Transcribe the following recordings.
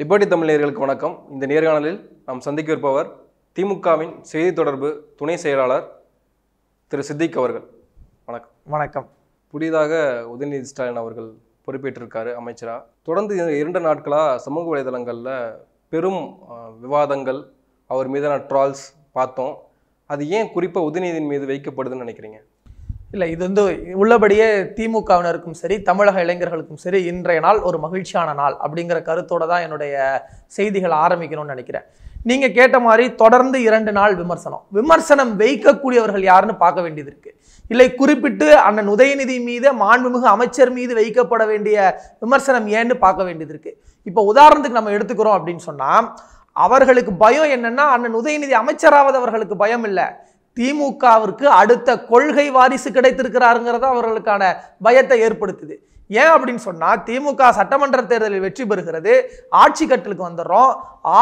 Liberty தமிழர்களுக்கு வணக்கம் இந்த நேர்காணலில் நாம் சந்திக்க இருப்பவர் திமுகவின் செய்தி தொடர்பு துணை செயலாளர் திரு சித்திக் அவர்கள் வணக்கம் வணக்கம் புதிதாக உதயநிதி ஸ்டாலின் அவர்கள் பொறுப்பேற்றிருக்காரு அமைச்சராக தொடர்ந்து இரண்டு நாட்களாக சமூக வலைதளங்களில் பெரும் விவாதங்கள் அவர் மீதான ட்ரால்ஸ் பார்த்தோம் அது ஏன் குறிப்பாக உதயநிதியின் மீது வைக்கப்படுதுன்னு நினைக்கிறீங்க இல்லை இது வந்து உள்ளபடியே திமுகவினருக்கும் சரி தமிழக இளைஞர்களுக்கும் சரி இன்றைய நாள் ஒரு மகிழ்ச்சியான நாள் அப்படிங்கிற கருத்தோடு தான் என்னுடைய செய்திகள் ஆரம்பிக்கணும்னு நினைக்கிறேன் நீங்கள் கேட்ட மாதிரி தொடர்ந்து இரண்டு நாள் விமர்சனம் விமர்சனம் வைக்கக்கூடியவர்கள் யாருன்னு பார்க்க வேண்டியது இருக்கு இல்லை குறிப்பிட்டு அண்ணன் உதயநிதி மீது மாண்புமிகு அமைச்சர் மீது வைக்கப்பட வேண்டிய விமர்சனம் ஏன்னு பார்க்க வேண்டியது இருக்கு இப்போ உதாரணத்துக்கு நம்ம எடுத்துக்கிறோம் அப்படின்னு சொன்னால் அவர்களுக்கு பயம் என்னன்னா அண்ணன் உதயநிதி அமைச்சராவது அவர்களுக்கு பயம் இல்லை திமுகவிற்கு அடுத்த கொள்கை வாரிசு கிடைத்திருக்கிறாருங்கிறது அவர்களுக்கான பயத்தை ஏற்படுத்துது ஏன் அப்படின்னு சொன்னால் திமுக சட்டமன்ற தேர்தலில் வெற்றி பெறுகிறது ஆட்சி கட்டலுக்கு வந்துடுறோம்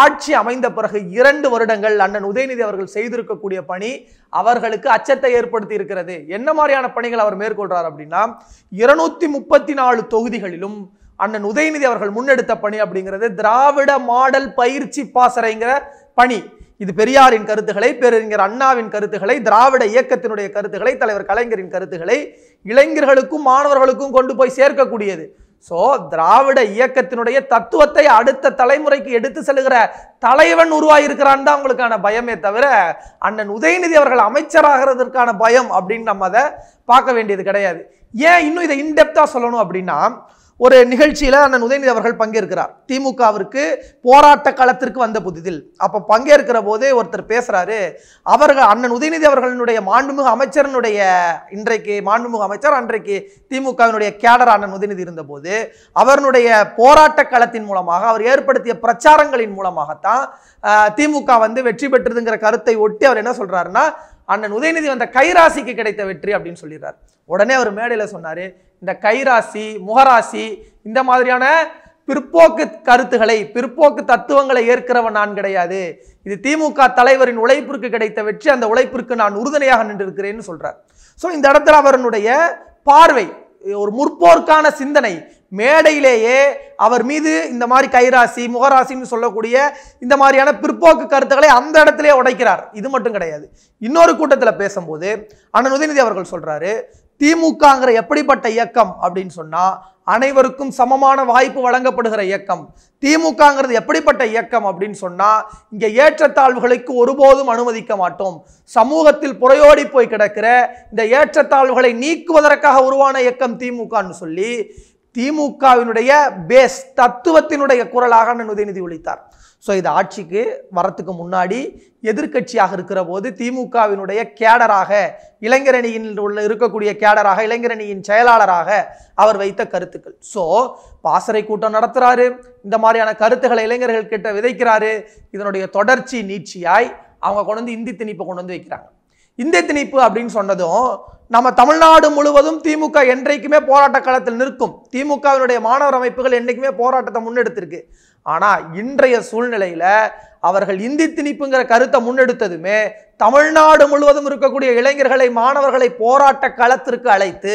ஆட்சி அமைந்த பிறகு இரண்டு வருடங்கள் அண்ணன் உதயநிதி அவர்கள் செய்திருக்கக்கூடிய பணி அவர்களுக்கு அச்சத்தை ஏற்படுத்தி இருக்கிறது என்ன மாதிரியான பணிகள் அவர் மேற்கொள்றார் அப்படின்னா இருநூத்தி முப்பத்தி நாலு தொகுதிகளிலும் அண்ணன் உதயநிதி அவர்கள் முன்னெடுத்த பணி அப்படிங்கிறது திராவிட மாடல் பயிற்சி பாசறைங்கிற பணி இது பெரியாரின் கருத்துக்களை பேரறிஞர் அண்ணாவின் கருத்துக்களை திராவிட இயக்கத்தினுடைய கருத்துக்களை தலைவர் கலைஞரின் கருத்துக்களை இளைஞர்களுக்கும் மாணவர்களுக்கும் கொண்டு போய் சேர்க்கக்கூடியது ஸோ திராவிட இயக்கத்தினுடைய தத்துவத்தை அடுத்த தலைமுறைக்கு எடுத்து செல்கிற தலைவன் உருவாயிருக்கிறான் தான் உங்களுக்கான பயமே தவிர அண்ணன் உதயநிதி அவர்கள் அமைச்சராகிறதுக்கான பயம் அப்படின்னு நம்ம அதை பார்க்க வேண்டியது கிடையாது ஏன் இன்னும் இதை இன்டெப்தாக சொல்லணும் அப்படின்னா ஒரு நிகழ்ச்சியில் அண்ணன் உதயநிதி அவர்கள் பங்கேற்கிறார் திமுகவிற்கு போராட்ட களத்திற்கு வந்த புதிதில் அப்போ பங்கேற்கிற போதே ஒருத்தர் பேசுகிறாரு அவர்கள் அண்ணன் உதயநிதி அவர்களுடைய மாண்புமிகு அமைச்சரனுடைய இன்றைக்கு மாண்புமிகு அமைச்சர் அன்றைக்கு திமுகவினுடைய கேடர் அண்ணன் உதயநிதி இருந்தபோது அவருடைய போராட்ட களத்தின் மூலமாக அவர் ஏற்படுத்திய பிரச்சாரங்களின் மூலமாகத்தான் திமுக வந்து வெற்றி பெற்றதுங்கிற கருத்தை ஒட்டி அவர் என்ன சொல்கிறாருன்னா அண்ணன் உதயநிதி வந்த கைராசிக்கு கிடைத்த வெற்றி அப்படின்னு சொல்லிடுறார் உடனே அவர் மேடையில் சொன்னார் இந்த கைராசி முகராசி இந்த மாதிரியான பிற்போக்கு கருத்துக்களை பிற்போக்கு தத்துவங்களை ஏற்கிறவன் நான் கிடையாது இது திமுக தலைவரின் உழைப்பிற்கு கிடைத்த வெற்றி அந்த உழைப்பிற்கு நான் உறுதுணையாக நின்றிருக்கிறேன்னு சொல்கிறார் ஸோ இந்த இடத்துல அவருடைய பார்வை ஒரு முற்போர்க்கான சிந்தனை மேடையிலேயே அவர் மீது இந்த மாதிரி கைராசி முகராசின்னு சொல்லக்கூடிய இந்த மாதிரியான பிற்போக்கு கருத்துக்களை அந்த இடத்திலே உடைக்கிறார் இது மட்டும் கிடையாது இன்னொரு கூட்டத்தில் பேசும்போது அண்ணன் உதயநிதி அவர்கள் சொல்கிறாரு திமுகங்கிற எப்படிப்பட்ட இயக்கம் அப்படின்னு சொன்னால் அனைவருக்கும் சமமான வாய்ப்பு வழங்கப்படுகிற இயக்கம் திமுகங்கிறது எப்படிப்பட்ட இயக்கம் அப்படின்னு சொன்னால் இங்கே ஏற்றத்தாழ்வுகளுக்கு ஒருபோதும் அனுமதிக்க மாட்டோம் சமூகத்தில் புறையோடி போய் கிடக்கிற இந்த ஏற்றத்தாழ்வுகளை நீக்குவதற்காக உருவான இயக்கம் திமுகன்னு சொல்லி திமுகவினுடைய பேஸ் தத்துவத்தினுடைய குரலாக நான் உதயநிதி ஒழித்தார் ஸோ இது ஆட்சிக்கு வரத்துக்கு முன்னாடி எதிர்கட்சியாக இருக்கிற போது திமுகவினுடைய கேடராக இளைஞரணியின் உள்ள இருக்கக்கூடிய கேடராக இளைஞரணியின் செயலாளராக அவர் வைத்த கருத்துக்கள் ஸோ பாசறை கூட்டம் நடத்துகிறாரு இந்த மாதிரியான கருத்துக்களை இளைஞர்கள் கிட்ட விதைக்கிறாரு இதனுடைய தொடர்ச்சி நீட்சியாய் அவங்க கொண்டு வந்து இந்தி திணிப்பை கொண்டு வந்து வைக்கிறாங்க இந்திய திணிப்பு அப்படின்னு சொன்னதும் நம்ம தமிழ்நாடு முழுவதும் திமுக என்றைக்குமே போராட்ட காலத்தில் நிற்கும் திமுகவினுடைய மாணவர் அமைப்புகள் என்றைக்குமே போராட்டத்தை முன்னெடுத்திருக்கு ஆனால் இன்றைய சூழ்நிலையில் அவர்கள் இந்தி திணிப்புங்கிற கருத்தை முன்னெடுத்ததுமே தமிழ்நாடு முழுவதும் இருக்கக்கூடிய இளைஞர்களை மாணவர்களை போராட்ட களத்திற்கு அழைத்து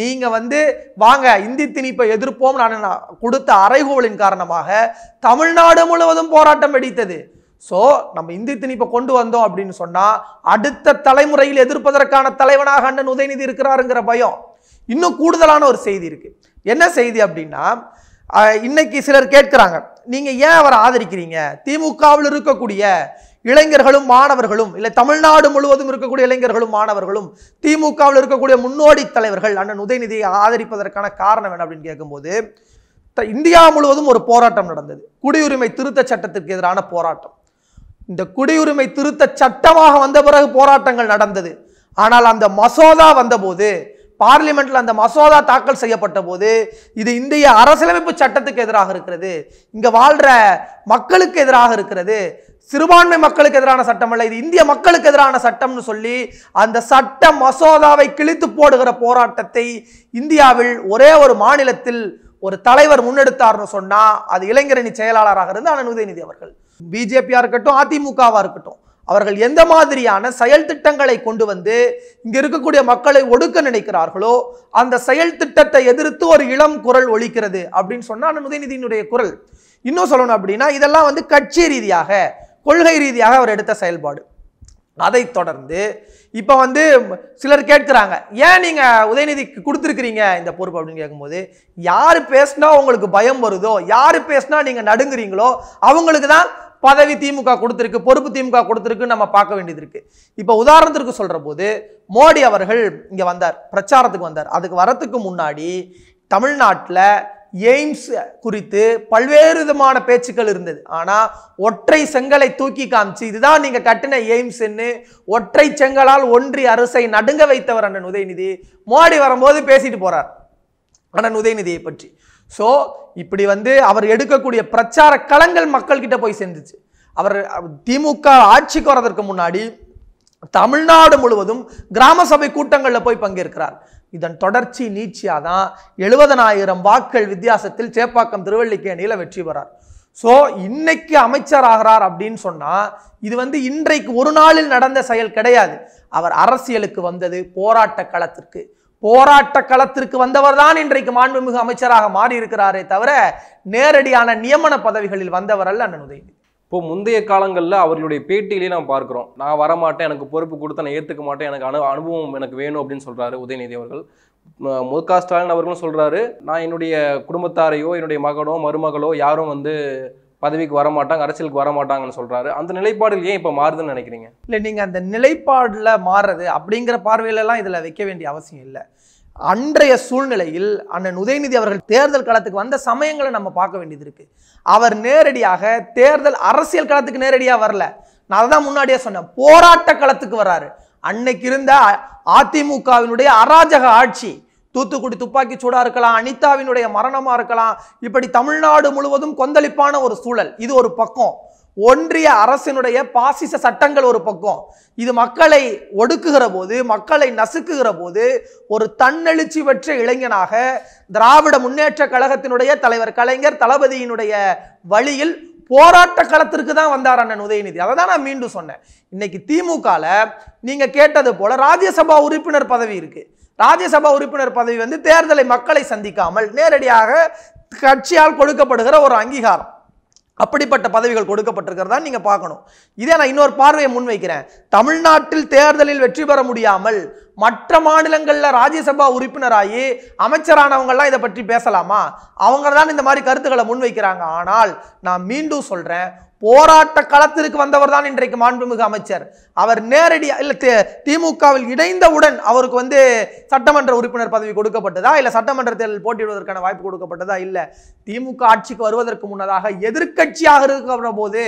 நீங்கள் வந்து வாங்க இந்தி திணிப்பை எதிர்ப்போம் நான் கொடுத்த அறைகூவலின் காரணமாக தமிழ்நாடு முழுவதும் போராட்டம் வெடித்தது ஸோ நம்ம இந்தி திணிப்பை கொண்டு வந்தோம் அப்படின்னு சொன்னால் அடுத்த தலைமுறையில் எதிர்ப்பதற்கான தலைவனாக அண்ணன் உதயநிதி இருக்கிறாருங்கிற பயம் இன்னும் கூடுதலான ஒரு செய்தி இருக்குது என்ன செய்தி அப்படின்னா இன்னைக்கு சிலர் கேட்குறாங்க நீங்கள் ஏன் அவரை ஆதரிக்கிறீங்க திமுகவில் இருக்கக்கூடிய இளைஞர்களும் மாணவர்களும் இல்லை தமிழ்நாடு முழுவதும் இருக்கக்கூடிய இளைஞர்களும் மாணவர்களும் திமுகவில் இருக்கக்கூடிய முன்னோடி தலைவர்கள் அண்ணன் உதயநிதியை ஆதரிப்பதற்கான காரணம் என்ன அப்படின்னு கேட்கும்போது இந்தியா முழுவதும் ஒரு போராட்டம் நடந்தது குடியுரிமை திருத்த சட்டத்திற்கு எதிரான போராட்டம் இந்த குடியுரிமை திருத்த சட்டமாக வந்த பிறகு போராட்டங்கள் நடந்தது ஆனால் அந்த மசோதா வந்தபோது பார்லிமெண்டில் அந்த மசோதா தாக்கல் செய்யப்பட்ட போது இது இந்திய அரசியலமைப்பு சட்டத்துக்கு எதிராக இருக்கிறது இங்கே வாழ்கிற மக்களுக்கு எதிராக இருக்கிறது சிறுபான்மை மக்களுக்கு எதிரான சட்டம் அல்ல இது இந்திய மக்களுக்கு எதிரான சட்டம்னு சொல்லி அந்த சட்ட மசோதாவை கிழித்து போடுகிற போராட்டத்தை இந்தியாவில் ஒரே ஒரு மாநிலத்தில் ஒரு தலைவர் முன்னெடுத்தார்னு சொன்னால் அது இளைஞரணி செயலாளராக இருந்து அனன் உதயநிதி அவர்கள் பிஜேபியாக இருக்கட்டும் அதிமுகவாக இருக்கட்டும் அவர்கள் எந்த மாதிரியான செயல் திட்டங்களை கொண்டு வந்து இங்க இருக்கக்கூடிய மக்களை ஒடுக்க நினைக்கிறார்களோ அந்த செயல் திட்டத்தை எதிர்த்து ஒரு இளம் குரல் ஒழிக்கிறது அப்படின்னு சொன்னா உதயநிதியினுடைய குரல் இன்னும் சொல்லணும் அப்படின்னா இதெல்லாம் வந்து கட்சி ரீதியாக கொள்கை ரீதியாக அவர் எடுத்த செயல்பாடு அதை தொடர்ந்து இப்போ வந்து சிலர் கேட்குறாங்க ஏன் நீங்கள் உதயநிதிக்கு கொடுத்துருக்குறீங்க இந்த பொறுப்பு அப்படின்னு கேட்கும்போது யார் பேசினா உங்களுக்கு பயம் வருதோ யார் பேசினா நீங்கள் நடுங்குறீங்களோ அவங்களுக்கு தான் பதவி திமுக கொடுத்துருக்கு பொறுப்பு திமுக கொடுத்துருக்கு நம்ம பார்க்க வேண்டியது இருக்கு இப்போ உதாரணத்திற்கு சொல்கிற போது மோடி அவர்கள் இங்கே வந்தார் பிரச்சாரத்துக்கு வந்தார் அதுக்கு வரத்துக்கு முன்னாடி தமிழ்நாட்டில் எய்ம்ஸ் குறித்து பல்வேறு விதமான பேச்சுக்கள் இருந்தது ஆனால் ஒற்றை செங்கலை தூக்கி காமிச்சு இதுதான் நீங்கள் கட்டின எய்ம்ஸ்ன்னு ஒற்றை செங்கலால் ஒன்றிய அரசை நடுங்க வைத்தவர் அண்ணன் உதயநிதி மோடி வரும்போது பேசிட்டு போகிறார் அண்ணன் உதயநிதியை பற்றி ஸோ இப்படி வந்து அவர் எடுக்கக்கூடிய பிரச்சார களங்கள் மக்கள்கிட்ட போய் சேர்ந்துச்சு அவர் திமுக ஆட்சிக்கு வரதற்கு முன்னாடி தமிழ்நாடு முழுவதும் கிராம சபை கூட்டங்களில் போய் பங்கேற்கிறார் இதன் தொடர்ச்சி நீச்சியாக தான் எழுபதனாயிரம் வாக்கள் வித்தியாசத்தில் சேப்பாக்கம் திருவள்ளிக்கேணியில் வெற்றி பெறார் ஸோ இன்னைக்கு அமைச்சர் ஆகிறார் அப்படின்னு சொன்னால் இது வந்து இன்றைக்கு ஒரு நாளில் நடந்த செயல் கிடையாது அவர் அரசியலுக்கு வந்தது போராட்ட களத்திற்கு போராட்ட களத்திற்கு வந்தவர் தான் இன்றைக்கு மாண்புமிகு அமைச்சராக மாறி இருக்கிறாரே தவிர நேரடியான நியமன பதவிகளில் வந்தவர் அல்ல அண்ணன் உதயநிதி இப்போ முந்தைய காலங்களில் அவர்களுடைய பேட்டியிலேயே நாம் பார்க்குறோம் நான் வரமாட்டேன் எனக்கு பொறுப்பு கொடுத்து நான் ஏற்றுக்க மாட்டேன் எனக்கு அனு அனுபவம் எனக்கு வேணும் அப்படின்னு சொல்கிறாரு உதயநிதி அவர்கள் முக ஸ்டாலின் அவர்களும் சொல்கிறாரு நான் என்னுடைய குடும்பத்தாரையோ என்னுடைய மகனோ மருமகளோ யாரும் வந்து பதவிக்கு வரமாட்டாங்க அரசியலுக்கு வரமாட்டாங்கன்னு சொல்கிறாரு அந்த நிலைப்பாடில் ஏன் இப்போ மாறுதுன்னு நினைக்கிறீங்க இல்லை நீங்கள் அந்த நிலைப்பாடில் மாறுறது அப்படிங்கிற பார்வையிலலாம் இதில் வைக்க வேண்டிய அவசியம் இல்லை அன்றைய சூழ்நிலையில் அண்ணன் உதயநிதி அவர்கள் தேர்தல் களத்துக்கு வந்த சமயங்களை நம்ம பார்க்க வேண்டியது இருக்குது அவர் நேரடியாக தேர்தல் அரசியல் களத்துக்கு நேரடியாக வரல நான் அதான் தான் முன்னாடியே சொன்னேன் போராட்ட களத்துக்கு வராரு அன்னைக்கு இருந்த அதிமுகவினுடைய அராஜக ஆட்சி தூத்துக்குடி துப்பாக்கி சூடா இருக்கலாம் அனிதாவினுடைய மரணமா இருக்கலாம் இப்படி தமிழ்நாடு முழுவதும் கொந்தளிப்பான ஒரு சூழல் இது ஒரு பக்கம் ஒன்றிய அரசினுடைய பாசிச சட்டங்கள் ஒரு பக்கம் இது மக்களை ஒடுக்குகிற போது மக்களை நசுக்குகிற போது ஒரு தன்னெழுச்சி பெற்ற இளைஞனாக திராவிட முன்னேற்ற கழகத்தினுடைய தலைவர் கலைஞர் தளபதியினுடைய வழியில் போராட்ட களத்திற்கு தான் வந்தார் அண்ணன் உதயநிதி அதை தான் நான் மீண்டும் சொன்னேன் இன்னைக்கு திமுகவில் நீங்கள் கேட்டது போல ராஜ்யசபா உறுப்பினர் பதவி இருக்குது ராஜ்யசபா உறுப்பினர் பதவி வந்து தேர்தலை மக்களை சந்திக்காமல் நேரடியாக கட்சியால் கொடுக்கப்படுகிற ஒரு அங்கீகாரம் அப்படிப்பட்ட பதவிகள் கொடுக்கப்பட்டிருக்கிறதா நீங்கள் பார்க்கணும் இதே நான் இன்னொரு பார்வையை முன்வைக்கிறேன் தமிழ்நாட்டில் தேர்தலில் வெற்றி பெற முடியாமல் மற்ற மாநிலங்களில் ராஜ்யசபா உறுப்பினராகி அமைச்சரானவங்கள்லாம் இதை பற்றி பேசலாமா அவங்க தான் இந்த மாதிரி கருத்துக்களை முன்வைக்கிறாங்க ஆனால் நான் மீண்டும் சொல்கிறேன் போராட்ட களத்திற்கு வந்தவர் தான் இன்றைக்கு மாண்புமிகு அமைச்சர் அவர் நேரடியாக இல்லை திமுகவில் இணைந்தவுடன் அவருக்கு வந்து சட்டமன்ற உறுப்பினர் பதவி கொடுக்கப்பட்டதா இல்லை சட்டமன்ற தேர்தல் போட்டியிடுவதற்கான வாய்ப்பு கொடுக்கப்பட்டதா இல்லை திமுக ஆட்சிக்கு வருவதற்கு முன்னதாக எதிர்கட்சியாக இருக்கிற போது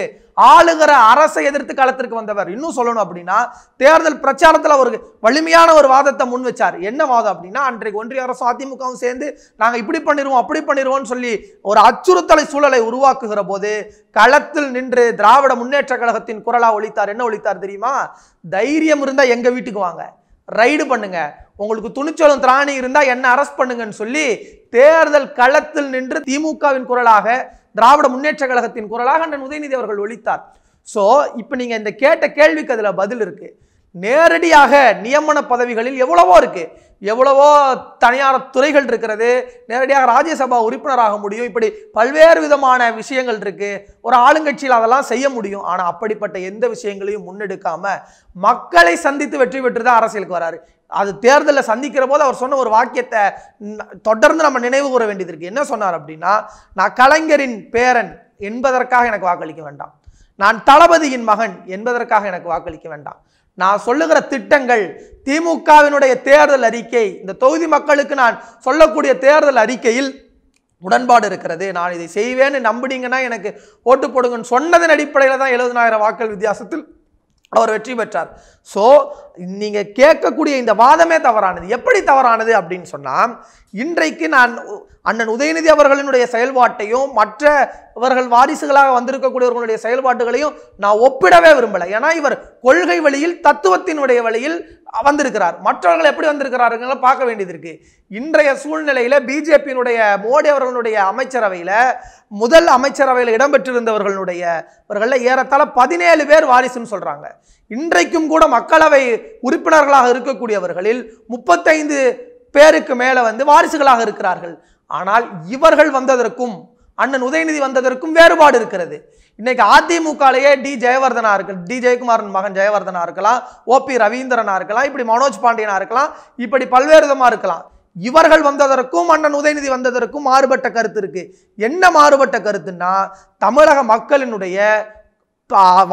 ஆளுகிற அரசை எதிர்த்து களத்திற்கு வந்தவர் இன்னும் சொல்லணும் அப்படின்னா தேர்தல் பிரச்சாரத்தில் அவருக்கு வலிமையான ஒரு வாதத்தை முன் வச்சார் என்ன வாதம் அப்படின்னா அன்றைக்கு ஒன்றிய அரசும் அதிமுகவும் சேர்ந்து நாங்கள் இப்படி பண்ணிடுவோம் அப்படி பண்ணிடுவோம்னு சொல்லி ஒரு அச்சுறுத்தலை சூழலை உருவாக்குகிற போது களத்தில் நின்று திராவிட முன்னேற்ற கழகத்தின் குரலா ஒழித்தார் என்ன ஒழித்தார் தெரியுமா தைரியம் இருந்தால் எங்கள் வீட்டுக்கு வாங்க ரைடு பண்ணுங்க உங்களுக்கு துணிச்சலும் திராணி இருந்தால் என்ன அரெஸ்ட் பண்ணுங்கன்னு சொல்லி தேர்தல் களத்தில் நின்று திமுகவின் குரலாக திராவிட முன்னேற்ற கழகத்தின் குரலாக அண்ணன் உதயநிதி அவர்கள் ஒழித்தார் ஸோ இப்போ நீங்கள் இந்த கேட்ட கேள்விக்கு அதில் பதில் இருக்குது நேரடியாக நியமன பதவிகளில் எவ்வளவோ இருக்குது எவ்வளவோ தனியார் துறைகள் இருக்கிறது நேரடியாக ராஜ்யசபா உறுப்பினராக முடியும் இப்படி பல்வேறு விதமான விஷயங்கள் இருக்குது ஒரு ஆளுங்கட்சியில் அதெல்லாம் செய்ய முடியும் ஆனால் அப்படிப்பட்ட எந்த விஷயங்களையும் முன்னெடுக்காமல் மக்களை சந்தித்து வெற்றி பெற்று தான் அரசியலுக்கு வராரு அது தேர்தலில் சந்திக்கிற போது அவர் சொன்ன ஒரு வாக்கியத்தை தொடர்ந்து நம்ம நினைவு கூற வேண்டியது இருக்குது என்ன சொன்னார் அப்படின்னா நான் கலைஞரின் பேரன் என்பதற்காக எனக்கு வாக்களிக்க வேண்டாம் நான் தளபதியின் மகன் என்பதற்காக எனக்கு வாக்களிக்க வேண்டாம் நான் சொல்லுகிற திட்டங்கள் திமுகவினுடைய தேர்தல் அறிக்கை இந்த தொகுதி மக்களுக்கு நான் சொல்லக்கூடிய தேர்தல் அறிக்கையில் உடன்பாடு இருக்கிறது நான் இதை செய்வேன்னு நம்புனீங்கன்னா எனக்கு ஓட்டு போடுங்கன்னு சொன்னதன் அடிப்படையில் தான் எழுபதனாயிரம் வாக்கள் வித்தியாசத்தில் அவர் வெற்றி பெற்றார் ஸோ நீங்கள் கேட்கக்கூடிய இந்த வாதமே தவறானது எப்படி தவறானது அப்படின்னு சொன்னால் இன்றைக்கு நான் அண்ணன் உதயநிதி அவர்களினுடைய செயல்பாட்டையும் மற்ற இவர்கள் வாரிசுகளாக வந்திருக்கக்கூடியவர்களுடைய செயல்பாடுகளையும் நான் ஒப்பிடவே விரும்பலை ஏன்னா இவர் கொள்கை வழியில் தத்துவத்தினுடைய வழியில் வந்திருக்கிறார் மற்றவர்கள் எப்படி வந்திருக்கிறாருங்கிறத பார்க்க வேண்டியது இருக்கு இன்றைய சூழ்நிலையில் பிஜேபியினுடைய மோடி அவர்களுடைய அமைச்சரவையில் முதல் அமைச்சரவையில் இடம்பெற்றிருந்தவர்களுடைய இவர்களில் ஏறத்தாழ பதினேழு பேர் வாரிசுன்னு சொல்கிறாங்க இன்றைக்கும் கூட மக்களவை உறுப்பினர்களாக இருக்கக்கூடியவர்களில் முப்பத்தைந்து பேருக்கு மேலே வந்து வாரிசுகளாக இருக்கிறார்கள் ஆனால் இவர்கள் வந்ததற்கும் அண்ணன் உதயநிதி வந்ததற்கும் வேறுபாடு இருக்கிறது இன்னைக்கு அதிமுகலேயே டி ஜெயவர்தனா இருக்கு டி ஜெயக்குமாரன் மகன் ஜெயவர்தனா இருக்கலாம் ஓபி ரவீந்திரனா இருக்கலாம் இப்படி மனோஜ் பாண்டியனா இருக்கலாம் இப்படி பல்வேறு விதமாக இருக்கலாம் இவர்கள் வந்ததற்கும் அண்ணன் உதயநிதி வந்ததற்கும் மாறுபட்ட கருத்து இருக்கு என்ன மாறுபட்ட கருத்துன்னா தமிழக மக்களினுடைய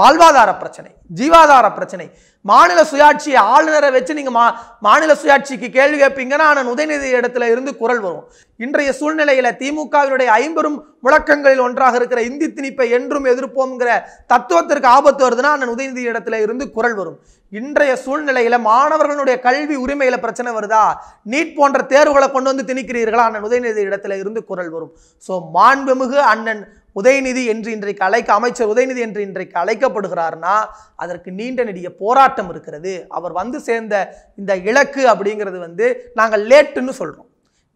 வாழ்வாதார பிரச்சனை ஜீவாதார பிரச்சனை மாநில சுயாட்சியை ஆளுநரை வச்சு நீங்கள் மா மாநில சுயாட்சிக்கு கேள்வி கேட்பீங்கன்னா ஆனால் உதயநிதி இடத்துல இருந்து குரல் வரும் இன்றைய சூழ்நிலையில் திமுகவினுடைய ஐம்பெரும் முழக்கங்களில் ஒன்றாக இருக்கிற இந்தி திணிப்பை என்றும் எதிர்ப்போம்ங்கிற தத்துவத்திற்கு ஆபத்து வருதுன்னா அண்ணன் உதயநிதி இடத்துல இருந்து குரல் வரும் இன்றைய சூழ்நிலையில் மாணவர்களுடைய கல்வி உரிமையில பிரச்சனை வருதா நீட் போன்ற தேர்வுகளை கொண்டு வந்து திணிக்கிறீர்களா அண்ணன் உதயநிதி இடத்துல இருந்து குரல் வரும் ஸோ மாண்புமிகு அண்ணன் உதயநிதி என்று இன்றைக்கு அழைக்க அமைச்சர் உதயநிதி என்று இன்றைக்கு அழைக்கப்படுகிறார்னா அதற்கு நீண்ட நெடிய போராட்டம் இருக்கிறது அவர் வந்து சேர்ந்த இந்த இலக்கு அப்படிங்கிறது வந்து நாங்கள் லேட்டுன்னு சொல்கிறோம்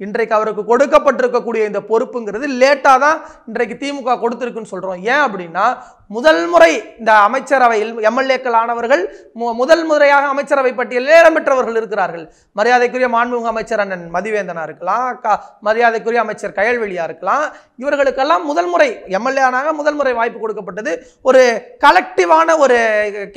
இன்றைக்கு அவருக்கு கொடுக்கப்பட்டிருக்கக்கூடிய இந்த பொறுப்புங்கிறது லேட்டாக தான் இன்றைக்கு திமுக கொடுத்துருக்குன்னு சொல்கிறோம் ஏன் அப்படின்னா முதல் முறை இந்த அமைச்சரவையில் எம்எல்ஏக்கள் ஆனவர்கள் முதல் முறையாக அமைச்சரவை பட்டியலில் இடம் பெற்றவர்கள் இருக்கிறார்கள் மரியாதைக்குரிய மாண்புமிகு அமைச்சர் அண்ணன் மதிவேந்தனா இருக்கலாம் மரியாதைக்குரிய அமைச்சர் கயல்வெளியா இருக்கலாம் இவர்களுக்கெல்லாம் முதல் முறை எம்எல்ஏ ஆனாக முதல் முறை வாய்ப்பு கொடுக்கப்பட்டது ஒரு கலெக்டிவான ஒரு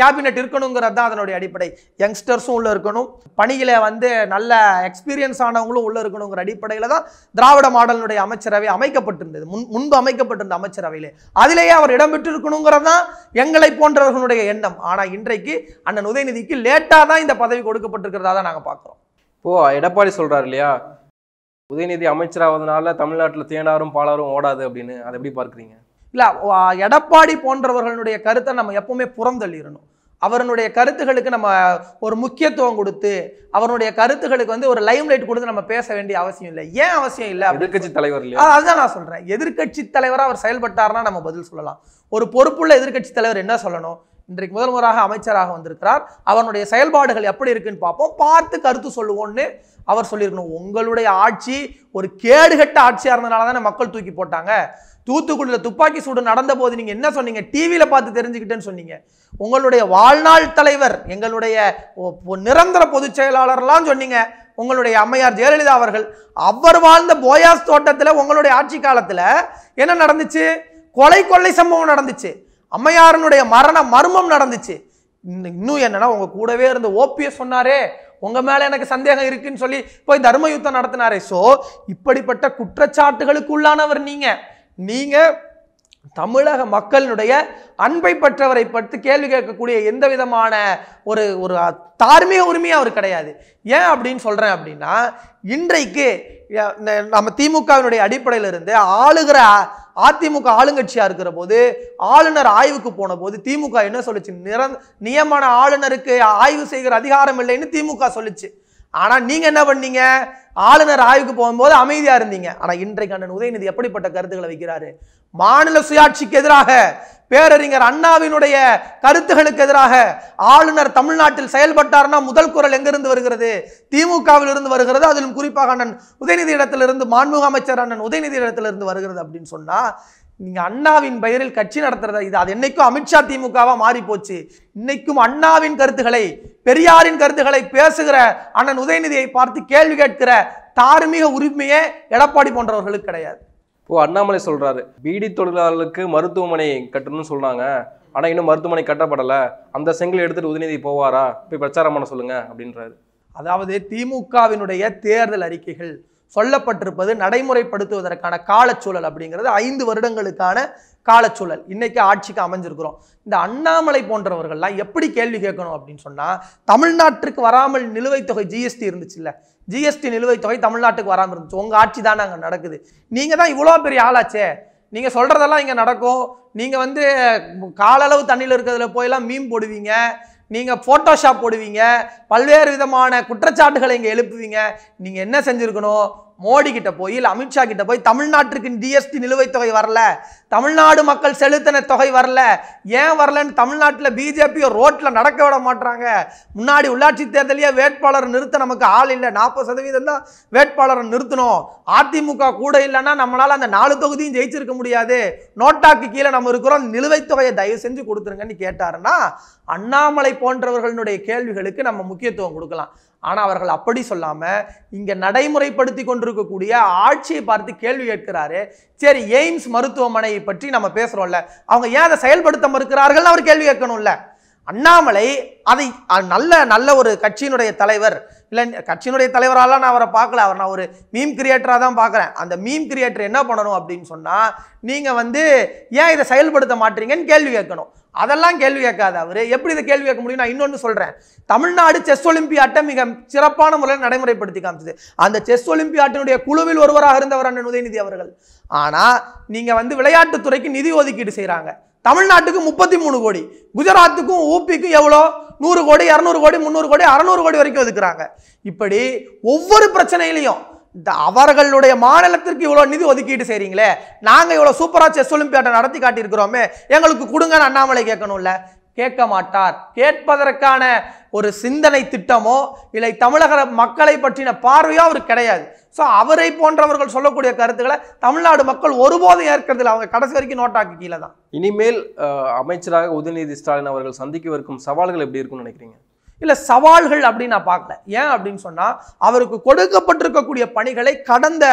கேபினெட் இருக்கணுங்கிறது தான் அதனுடைய அடிப்படை யங்ஸ்டர்ஸும் உள்ளே இருக்கணும் பணியில வந்து நல்ல எக்ஸ்பீரியன்ஸ் ஆனவங்களும் உள்ளே இருக்கணுங்கிற அடிப்படையில் தான் திராவிட மாடலினுடைய அமைச்சரவை அமைக்கப்பட்டிருந்தது முன் முன்பு அமைக்கப்பட்டிருந்த அமைச்சரவையிலே அதிலேயே அவர் இடம்பெற்றிருக்கணும் கொடுக்கணுங்கிறது தான் எங்களை போன்றவர்களுடைய எண்ணம் ஆனால் இன்றைக்கு அண்ணன் உதயநிதிக்கு லேட்டாக தான் இந்த பதவி கொடுக்கப்பட்டிருக்கிறதா தான் நாங்கள் பார்க்குறோம் இப்போது எடப்பாடி சொல்கிறார் இல்லையா உதயநிதி அமைச்சராவதுனால தமிழ்நாட்டில் தேனாரும் பாலாரும் ஓடாது அப்படின்னு அதை எப்படி பார்க்குறீங்க இல்லை எடப்பாடி போன்றவர்களுடைய கருத்தை நம்ம எப்பவுமே புறந்தள்ளிடணும் அவருடைய கருத்துகளுக்கு நம்ம ஒரு முக்கியத்துவம் கொடுத்து அவருடைய கருத்துகளுக்கு வந்து ஒரு லைம் லைட் கொடுத்து நம்ம பேச வேண்டிய அவசியம் இல்லை ஏன் அவசியம் இல்லை எதிர்கட்சி தலைவர் அதுதான் நான் சொல்றேன் எதிர்கட்சி தலைவராக அவர் செயல்பட்டார்னா நம்ம பதில் சொல்லலாம் ஒரு பொறுப்புள்ள எதிர்கட்சி தலைவர் என்ன சொல்லணும் இன்றைக்கு முதல் முறையாக அமைச்சராக வந்திருக்கிறார் அவனுடைய செயல்பாடுகள் எப்படி இருக்குன்னு பார்ப்போம் பார்த்து கருத்து சொல்லுவோம்னு அவர் சொல்லியிருக்கணும் உங்களுடைய ஆட்சி ஒரு கேடுகட்ட ஆட்சியாக இருந்தனால தானே மக்கள் தூக்கி போட்டாங்க தூத்துக்குடியில் துப்பாக்கி சூடு நடந்த போது நீங்கள் என்ன சொன்னீங்க டிவியில் பார்த்து தெரிஞ்சுக்கிட்டேன்னு சொன்னீங்க உங்களுடைய வாழ்நாள் தலைவர் எங்களுடைய நிரந்தர பொதுச் செயலாளர்லாம் சொன்னீங்க உங்களுடைய அம்மையார் ஜெயலலிதா அவர்கள் அவர் வாழ்ந்த போயாஸ் தோட்டத்தில் உங்களுடைய ஆட்சி காலத்தில் என்ன நடந்துச்சு கொலை கொள்ளை சம்பவம் நடந்துச்சு அம்மையாரனுடைய மரண மர்மம் நடந்துச்சு இன்னும் என்னன்னா உங்க கூடவே இருந்த ஓபிஎஸ் சொன்னாரே உங்க மேல எனக்கு சந்தேகம் இருக்குன்னு சொல்லி போய் தர்ம யுத்தம் நடத்தினாரே ஸோ இப்படிப்பட்ட குற்றச்சாட்டுகளுக்கு உள்ளானவர் நீங்க நீங்கள் தமிழக மக்களினுடைய அன்பை பற்றவரை பற்றி கேள்வி கேட்கக்கூடிய எந்த விதமான ஒரு ஒரு தார்மீக உரிமையும் அவர் கிடையாது ஏன் அப்படின்னு சொல்கிறேன் அப்படின்னா இன்றைக்கு நம்ம திமுகவினுடைய அடிப்படையில் இருந்து ஆளுகிற அதிமுக ஆளுங்கட்சியாக இருக்கிற போது ஆளுநர் ஆய்வுக்கு போன போது திமுக என்ன சொல்லுச்சு நிரந் நியமன ஆளுநருக்கு ஆய்வு செய்கிற அதிகாரம் இல்லைன்னு திமுக சொல்லுச்சு ஆனால் நீங்கள் என்ன பண்ணீங்க ஆளுநர் ஆய்வுக்கு போகும்போது அமைதியாக இருந்தீங்க ஆனால் இன்றைக்கு அண்ணன் உதயநிதி எப்படிப்பட்ட கருத்துக்களை வைக்கிறாரு மாநில சுயாட்சிக்கு எதிராக பேரறிஞர் அண்ணாவினுடைய கருத்துகளுக்கு எதிராக ஆளுநர் தமிழ்நாட்டில் செயல்பட்டார்னா முதல் குரல் எங்கிருந்து வருகிறது திமுகவில் இருந்து வருகிறது அதிலும் குறிப்பாக அண்ணன் உதயநிதி இடத்திலிருந்து மாண்புக அமைச்சர் அண்ணன் உதயநிதி இடத்திலிருந்து வருகிறது அப்படின்னு சொன்னால் நீங்கள் அண்ணாவின் பெயரில் கட்சி நடத்துறத இது அது என்னைக்கும் அமித்ஷா திமுகவாக மாறி போச்சு இன்னைக்கும் அண்ணாவின் கருத்துக்களை பெரியாரின் கருத்துக்களை பேசுகிற அண்ணன் உதயநிதியை பார்த்து கேள்வி கேட்கிற தார்மீக உரிமையே எடப்பாடி போன்றவர்களுக்கு கிடையாது ஓ அண்ணாமலை சொல்கிறாரு பீடி தொழிலாளர்களுக்கு மருத்துவமனை கட்டணும்னு சொன்னாங்க ஆனால் இன்னும் மருத்துவமனை கட்டப்படலை அந்த செங்கல் எடுத்துகிட்டு உதயநிதி போவாரா போய் பிரச்சாரம் பண்ண சொல்லுங்கள் அப்படின்றாரு அதாவது திமுகவினுடைய தேர்தல் அறிக்கைகள் சொல்லப்பட்டிருப்பது நடைமுறைப்படுத்துவதற்கான காலச்சூழல் அப்படிங்கிறது ஐந்து வருடங்களுக்கான காலச்சூழல் இன்னைக்கு ஆட்சிக்கு அமைஞ்சிருக்கிறோம் இந்த அண்ணாமலை போன்றவர்கள்லாம் எப்படி கேள்வி கேட்கணும் அப்படின்னு சொன்னால் தமிழ்நாட்டுக்கு வராமல் நிலுவைத் தொகை ஜிஎஸ்டி இருந்துச்சுல்ல ஜிஎஸ்டி நிலுவைத் தொகை தமிழ்நாட்டுக்கு வராமல் இருந்துச்சு உங்கள் ஆட்சி தானே அங்கே நடக்குது நீங்கள் தான் இவ்வளோ பெரிய ஆளாச்சே நீங்கள் சொல்கிறதெல்லாம் இங்கே நடக்கும் நீங்கள் வந்து காலளவு தண்ணியில் இருக்கிறதுல போயெல்லாம் மீன் போடுவீங்க நீங்கள் ஃபோட்டோஷாப் போடுவீங்க பல்வேறு விதமான குற்றச்சாட்டுகளை இங்கே எழுப்புவீங்க நீங்கள் என்ன செஞ்சுருக்கணும் மோடி கிட்ட போய் இல்லை அமித்ஷா கிட்ட போய் தமிழ்நாட்டிற்கு ஜிஎஸ்டி நிலுவைத் தொகை வரல தமிழ்நாடு மக்கள் செலுத்தின தொகை வரல ஏன் வரலன்னு தமிழ்நாட்டில் பிஜேபி ரோட்டில் நடக்க விட மாட்டாங்க முன்னாடி உள்ளாட்சி தேர்தலையே வேட்பாளர் நிறுத்த நமக்கு ஆள் இல்லை நாற்பது சதவீதம் தான் வேட்பாளரை நிறுத்தணும் அதிமுக கூட இல்லைன்னா நம்மளால் அந்த நாலு தொகுதியும் ஜெயிச்சிருக்க முடியாது நோட்டாக்கு கீழே நம்ம இருக்கிறோம் நிலுவைத் தொகையை தயவு செஞ்சு கொடுத்துருங்கன்னு கேட்டாருன்னா அண்ணாமலை போன்றவர்களுடைய கேள்விகளுக்கு நம்ம முக்கியத்துவம் கொடுக்கலாம் ஆனால் அவர்கள் அப்படி சொல்லாமல் இங்கே நடைமுறைப்படுத்தி கொண்டிருக்கக்கூடிய ஆட்சியை பார்த்து கேள்வி கேட்கிறாரு சரி எய்ம்ஸ் மருத்துவமனையை பற்றி நம்ம பேசுகிறோம்ல அவங்க ஏன் அதை செயல்படுத்த மறுக்கிறார்கள் அவர் கேள்வி கேட்கணும்ல அண்ணாமலை அதை நல்ல நல்ல ஒரு கட்சியினுடைய தலைவர் இல்லை கட்சியினுடைய தலைவராலாம் நான் அவரை பார்க்கல அவர் நான் ஒரு மீம் கிரியேட்டராக தான் பார்க்குறேன் அந்த மீம் கிரியேட்டர் என்ன பண்ணணும் அப்படின்னு சொன்னால் நீங்கள் வந்து ஏன் இதை செயல்படுத்த மாட்டீங்கன்னு கேள்வி கேட்கணும் அதெல்லாம் கேள்வி கேட்காத அவர் எப்படி இதை கேள்வி கேட்க முடியும் நான் இன்னொன்று சொல்கிறேன் தமிழ்நாடு செஸ் ஒலிம்பியாட்டை மிக சிறப்பான முறையில் நடைமுறைப்படுத்தி காமிச்சது அந்த செஸ் ஒலிம்பியாட்டினுடைய குழுவில் ஒருவராக இருந்தவர் அண்ணன் உதயநிதி அவர்கள் ஆனால் நீங்கள் வந்து விளையாட்டுத்துறைக்கு நிதி ஒதுக்கீடு செய்கிறாங்க தமிழ்நாட்டுக்கு முப்பத்தி மூணு கோடி குஜராத்துக்கும் ஊபிக்கும் எவ்வளோ நூறு கோடி இரநூறு கோடி முந்நூறு கோடி அறநூறு கோடி வரைக்கும் ஒதுக்குறாங்க இப்படி ஒவ்வொரு பிரச்சனையிலையும் அவர்களுடைய மாநிலத்திற்கு இவ்வளோ நிதி ஒதுக்கீடு செய்கிறீங்களே நாங்கள் இவ்வளோ சூப்பராக செஸ் ஒலிம்பியாட்டை நடத்தி காட்டியிருக்கிறோமே எங்களுக்கு கொடுங்கன்னு அண்ணாமலை கேட்கணும்ல கேட்க மாட்டார் கேட்பதற்கான ஒரு சிந்தனை திட்டமோ இல்லை தமிழக மக்களை பற்றின பார்வையோ அவருக்கு கிடையாது ஸோ அவரை போன்றவர்கள் சொல்லக்கூடிய கருத்துக்களை தமிழ்நாடு மக்கள் ஒருபோதும் ஏற்கிறதில்ல அவங்க கடைசி வரைக்கும் நோட்டாக்கு கீழே தான் இனிமேல் அமைச்சராக உதயநிதி ஸ்டாலின் அவர்கள் சந்திக்கவிருக்கும் சவால்கள் எப்படி இருக்கும்னு நினைக்கிறீங்க இல்லை சவால்கள் அப்படின்னு நான் பார்க்கல ஏன் அப்படின்னு சொன்னால் அவருக்கு கொடுக்கப்பட்டிருக்கக்கூடிய பணிகளை கடந்த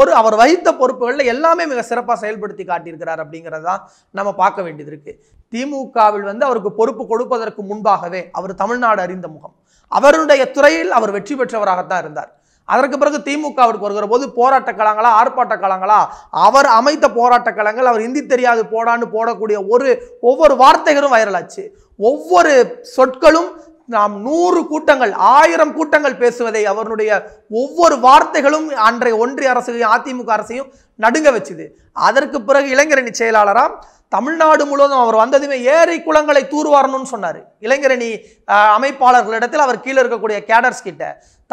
ஒரு அவர் வகித்த பொறுப்புகளில் எல்லாமே மிக சிறப்பாக செயல்படுத்தி காட்டியிருக்கிறார் அப்படிங்கிறது தான் நம்ம பார்க்க வேண்டியது இருக்குது திமுகவில் வந்து அவருக்கு பொறுப்பு கொடுப்பதற்கு முன்பாகவே அவர் தமிழ்நாடு அறிந்த முகம் அவருடைய துறையில் அவர் வெற்றி பெற்றவராகத்தான் இருந்தார் அதற்கு பிறகு திமுகவிற்கு வருகிற போது போராட்ட களங்களா ஆர்ப்பாட்ட களங்களா அவர் அமைத்த போராட்ட களங்கள் அவர் இந்தி தெரியாது போடான்னு போடக்கூடிய ஒரு ஒவ்வொரு வார்த்தைகளும் வைரலாச்சு ஒவ்வொரு சொற்களும் நாம் நூறு கூட்டங்கள் ஆயிரம் கூட்டங்கள் பேசுவதை அவருடைய ஒவ்வொரு வார்த்தைகளும் அன்றைய ஒன்றிய அரசையும் அதிமுக அரசையும் நடுங்க வச்சுது அதற்கு பிறகு இளைஞரணி செயலாளராக தமிழ்நாடு முழுவதும் அவர் வந்ததுமே ஏரி குளங்களை தூர்வாரணும்னு சொன்னார் இளைஞரணி அமைப்பாளர்களிடத்தில் அவர் கீழே இருக்கக்கூடிய கேடர்ஸ் கிட்ட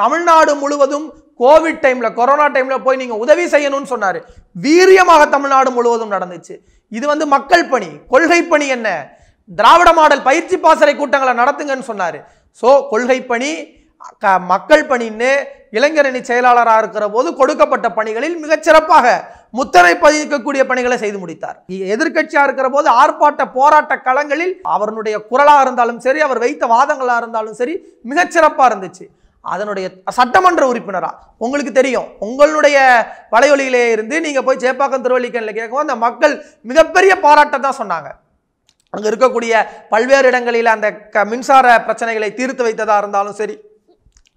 தமிழ்நாடு முழுவதும் கோவிட் டைமில் கொரோனா டைமில் போய் நீங்கள் உதவி செய்யணும்னு சொன்னார் வீரியமாக தமிழ்நாடு முழுவதும் நடந்துச்சு இது வந்து மக்கள் பணி கொள்கை பணி என்ன திராவிட மாடல் பயிற்சி பாசறை கூட்டங்களை நடத்துங்கன்னு சொன்னார் ஸோ கொள்கை பணி க மக்கள் பணின்னு இளைஞரணி செயலாளராக இருக்கிற போது கொடுக்கப்பட்ட பணிகளில் மிகச்சிறப்பாக முத்திரை பதிக்கக்கூடிய பணிகளை செய்து முடித்தார் எதிர்கட்சியாக இருக்கிற போது ஆர்ப்பாட்ட போராட்ட களங்களில் அவருடைய குரலாக இருந்தாலும் சரி அவர் வைத்த வாதங்களாக இருந்தாலும் சரி மிகச்சிறப்பாக இருந்துச்சு அதனுடைய சட்டமன்ற உறுப்பினரா உங்களுக்கு தெரியும் உங்களுடைய வலையொலியிலே இருந்து நீங்கள் போய் சேப்பாக்கம் திருவள்ளிக்கனில் கேட்கும் அந்த மக்கள் மிகப்பெரிய பாராட்டத்தான் தான் சொன்னாங்க அங்கே இருக்கக்கூடிய பல்வேறு இடங்களில் அந்த க மின்சார பிரச்சனைகளை தீர்த்து வைத்ததாக இருந்தாலும் சரி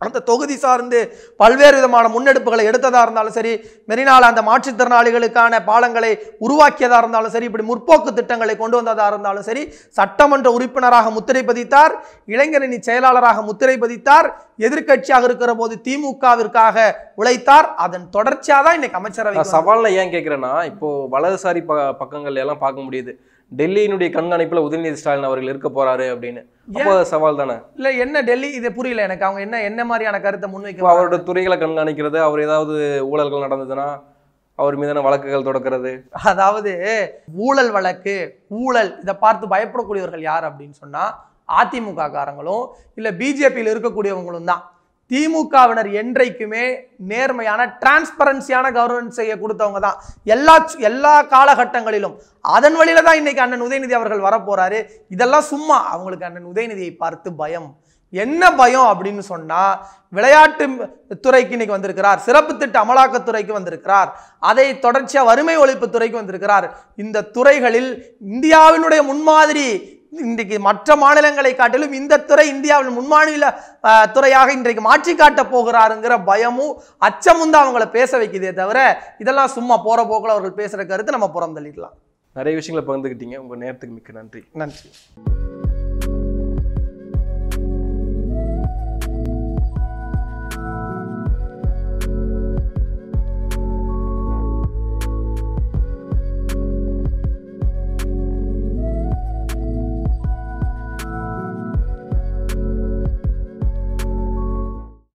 அந்த தொகுதி சார்ந்து பல்வேறு விதமான முன்னெடுப்புகளை எடுத்ததாக இருந்தாலும் சரி மெரினால் அந்த மாற்றுத்திறனாளிகளுக்கான பாலங்களை உருவாக்கியதாக இருந்தாலும் சரி இப்படி முற்போக்கு திட்டங்களை கொண்டு வந்ததாக இருந்தாலும் சரி சட்டமன்ற உறுப்பினராக முத்திரை பதித்தார் இளைஞரணி செயலாளராக முத்திரை பதித்தார் எதிர்கட்சியாக இருக்கிற போது திமுகவிற்காக உழைத்தார் அதன் தொடர்ச்சியாக தான் இன்னைக்கு அமைச்சரவை சவாலில் ஏன் கேட்குறேன்னா இப்போ வலதுசாரி ப பக்கங்கள் எல்லாம் பார்க்க முடியுது டெல்லியினுடைய கண்காணிப்புல உதயநிதி ஸ்டாலின் அவர்கள் இருக்க போறாரு அப்படின்னு சவால் தானே இல்ல என்ன டெல்லி இது புரியல எனக்கு அவங்க என்ன என்ன மாதிரியான கருத்தை முன்வைக்க அவரோட துறைகளை கண்காணிக்கிறது அவர் ஏதாவது ஊழல்கள் நடந்ததுன்னா அவர் மீதான வழக்குகள் தொடக்கிறது அதாவது ஊழல் வழக்கு ஊழல் இதை பார்த்து பயப்படக்கூடியவர்கள் யார் அப்படின்னு சொன்னா அதிமுக காரங்களும் இல்ல பிஜேபியில் இருக்கக்கூடியவங்களும் தான் திமுகவினர் என்றைக்குமே நேர்மையான டிரான்ஸ்பரன்சியான கவர்னன்ஸை கொடுத்தவங்க தான் எல்லா எல்லா காலகட்டங்களிலும் அதன் வழியில தான் இன்னைக்கு அண்ணன் உதயநிதி அவர்கள் வரப்போறாரு இதெல்லாம் சும்மா அவங்களுக்கு அண்ணன் உதயநிதியை பார்த்து பயம் என்ன பயம் அப்படின்னு சொன்னால் விளையாட்டு துறைக்கு இன்னைக்கு வந்திருக்கிறார் சிறப்பு திட்ட அமலாக்கத்துறைக்கு வந்திருக்கிறார் அதை தொடர்ச்சியாக வறுமை ஒழிப்பு துறைக்கு வந்திருக்கிறார் இந்த துறைகளில் இந்தியாவினுடைய முன்மாதிரி இன்றைக்கு மற்ற மாநிலங்களை காட்டிலும் இந்த துறை இந்தியாவில் முன்மாநில துறையாக இன்றைக்கு மாற்றி காட்டப் போகிறாருங்கிற பயமும் அச்சமும் தான் அவங்கள பேச வைக்குதே தவிர இதெல்லாம் சும்மா போகிற போக்கில் அவர்கள் பேசுகிற கருத்து நம்ம புறம் தள்ளிடலாம் நிறைய விஷயங்களை பகிர்ந்துக்கிட்டீங்க உங்கள் நேரத்துக்கு மிக்க நன்றி நன்றி